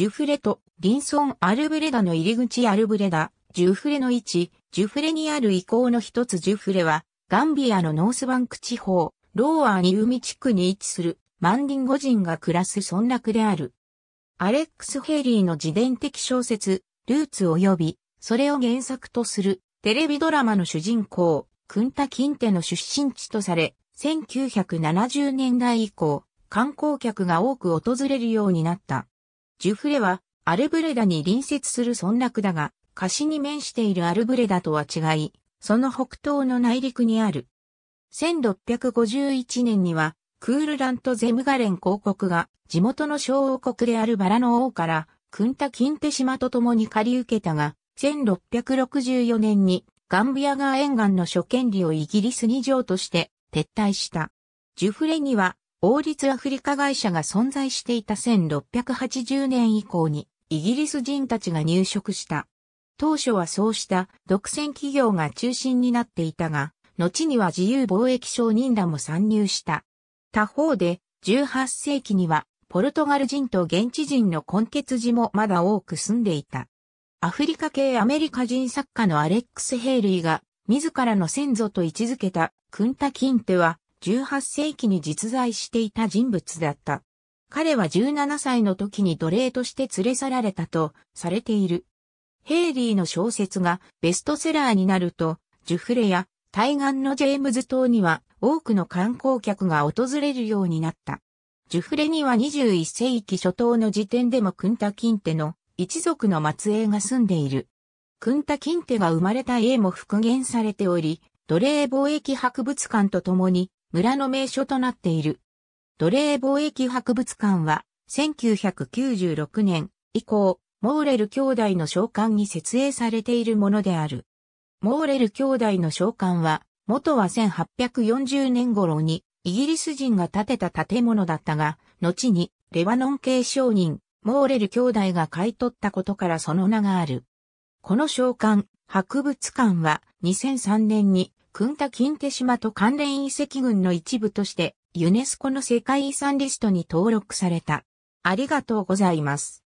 ジュフレとリンソン・アルブレダの入り口アルブレダ、ジュフレの位置、ジュフレにある遺構の一つジュフレは、ガンビアのノースバンク地方、ローアーニウミ地区に位置するマンディンゴ人が暮らす村落である。アレックス・ヘイリーの自伝的小説、ルーツ及び、それを原作とするテレビドラマの主人公、クンタ・キンテの出身地とされ、1970年代以降、観光客が多く訪れるようになった。ジュフレはアルブレダに隣接する村落だが、貸しに面しているアルブレダとは違い、その北東の内陸にある。1651年には、クールラント・ゼムガレン公国が地元の小王国であるバラの王からクンタ・キンテ島と共に借り受けたが、1664年にガンビア川沿岸の諸権利をイギリスに譲渡して撤退した。ジュフレには王立アフリカ会社が存在していた1680年以降にイギリス人たちが入植した。当初はそうした独占企業が中心になっていたが、後には自由貿易商人らも参入した。他方で、18世紀にはポルトガル人と現地人の混血児もまだ多く住んでいた。アフリカ系アメリカ人作家のアレックス・ヘイリーが自らの先祖と位置づけたクンタ・キンテは18世紀に実在していた人物だった。彼は17歳の時に奴隷として連れ去られたとされている。ヘイリーの小説がベストセラーになると、ジュフレや対岸のジェームズ島には多くの観光客が訪れるようになった。ジュフレには21世紀初頭の時点でもクンタキンテの一族の末裔が住んでいる。クンタキンテが生まれた家も復元されており、奴隷貿易博物館とともに村の名所となっている。奴隷貿易博物館は、1996年以降、モーレル兄弟の召喚に設営されているものである。モーレル兄弟の召喚は、元は1840年頃にイギリス人が建てた建物だったが、後にレバノン系商人、モーレル兄弟が買い取ったことからその名がある。この召喚、博物館は2003年にクンタ・キンテ島と関連遺跡群の一部としてユネスコの世界遺産リストに登録された。ありがとうございます。